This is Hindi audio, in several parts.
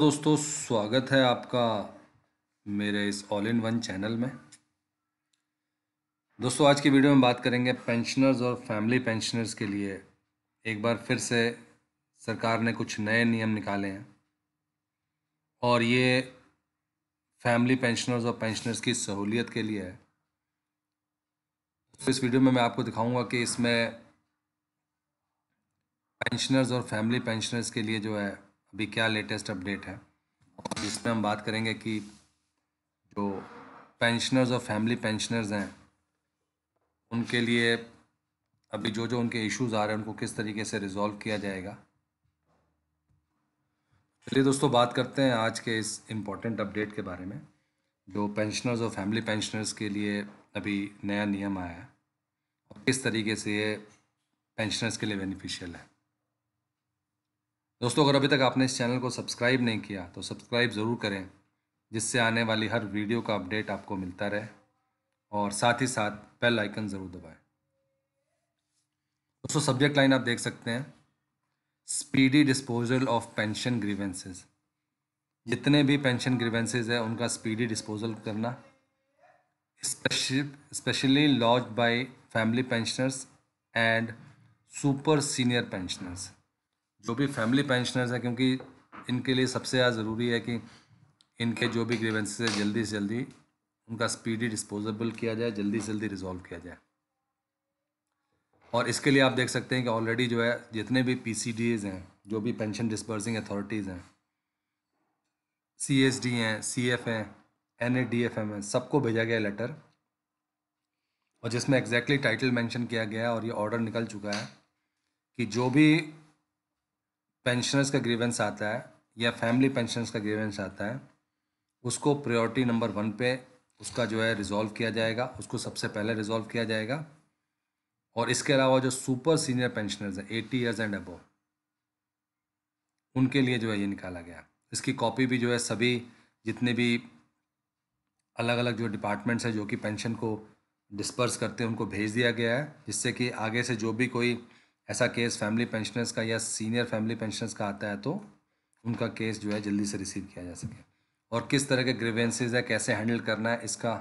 दोस्तों स्वागत है आपका मेरे इस ऑल इन वन चैनल में दोस्तों आज की वीडियो में बात करेंगे पेंशनर्स और फैमिली पेंशनर्स के लिए एक बार फिर से सरकार ने कुछ नए नियम निकाले हैं और ये फैमिली पेंशनर्स और पेंशनर्स की सहूलियत के लिए है तो इस वीडियो में मैं आपको दिखाऊंगा कि इसमें पेंशनर्स और फैमिली पेंशनर्स के लिए जो है अभी क्या लेटेस्ट अपडेट है जिसमें हम बात करेंगे कि जो पेंशनर्स और फैमिली पेंशनर्स हैं उनके लिए अभी जो जो उनके इश्यूज आ रहे हैं उनको किस तरीके से रिजॉल्व किया जाएगा चलिए दोस्तों बात करते हैं आज के इस इम्पॉर्टेंट अपडेट के बारे में जो पेंशनर्स और फैमिली पेंशनर्स के लिए अभी नया नियम आया है और किस तरीके से ये पेंशनर्स के लिए बेनिफिशियल है दोस्तों अगर अभी तक आपने इस चैनल को सब्सक्राइब नहीं किया तो सब्सक्राइब ज़रूर करें जिससे आने वाली हर वीडियो का अपडेट आपको मिलता रहे और साथ ही साथ बेल आइकन ज़रूर दबाएं दोस्तों सब्जेक्ट लाइन आप देख सकते हैं speedy disposal of pension grievances जितने भी पेंशन ग्रीवेंसेज है उनका स्पीडी डिस्पोजल करना specially lodged by family pensioners and super senior pensioners जो भी फैमिली पेंशनर्स हैं क्योंकि इनके लिए सबसे ज़्यादा ज़रूरी है कि इनके जो भी ग्रीवेंसेस है जल्दी से जल्दी उनका स्पीडी डिस्पोजेबल किया जाए जल्दी से जल्दी रिजॉल्व किया जाए और इसके लिए आप देख सकते हैं कि ऑलरेडी जो है जितने भी पी हैं जो भी पेंशन डिस्पर्सिंग अथॉरिटीज़ हैं सी एस डी हैं सी एफ हैं N A D F M हैं सबको भेजा गया लेटर और जिसमें एग्जैक्टली टाइटल मेंशन किया गया है और ये ऑर्डर निकल चुका है कि जो भी पेंशनर्स का ग्रीवेंस आता है या फैमिली पेंशनर्स का ग्रीवेंस आता है उसको प्रायोरिटी नंबर वन पे उसका जो है रिजॉल्व किया जाएगा उसको सबसे पहले रिजॉल्व किया जाएगा और इसके अलावा जो सुपर सीनियर पेंशनर्स हैं एटी ईयर्स एंड अबो उनके लिए जो है ये निकाला गया इसकी कॉपी भी जो है सभी जितने भी अलग अलग जो डिपार्टमेंट्स हैं जो कि पेंशन को डिस्पर्स करते हैं उनको भेज दिया गया है जिससे कि आगे से जो भी कोई ऐसा केस फैमिली पेंशनर्स का या सीनियर फैमिली पेंशनर्स का आता है तो उनका केस जो है जल्दी से रिसीव किया जा सके और किस तरह के ग्रीवेंसेज है कैसे हैंडल करना है इसका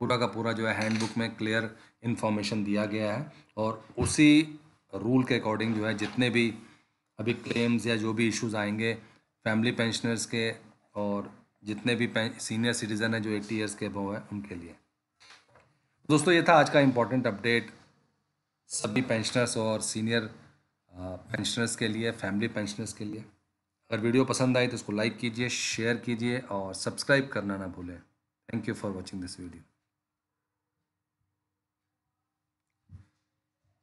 पूरा का पूरा जो है हैंडबुक में क्लियर इन्फॉर्मेशन दिया गया है और उसी रूल के अकॉर्डिंग जो है जितने भी अभी क्लेम्स या जो भी इश्यूज आएंगे फैमिली पेंशनर्स के और जितने भी सीनियर सिटीज़न हैं जो एट्टी ईयर्स के अबव हैं उनके लिए दोस्तों ये था आज का इम्पोर्टेंट अपडेट सभी पेंशनर्स और सीनियर पेंशनर्स के लिए फैमिली पेंशनर्स के लिए अगर वीडियो पसंद आई तो उसको लाइक कीजिए शेयर कीजिए और सब्सक्राइब करना ना भूलें thank you for watching this video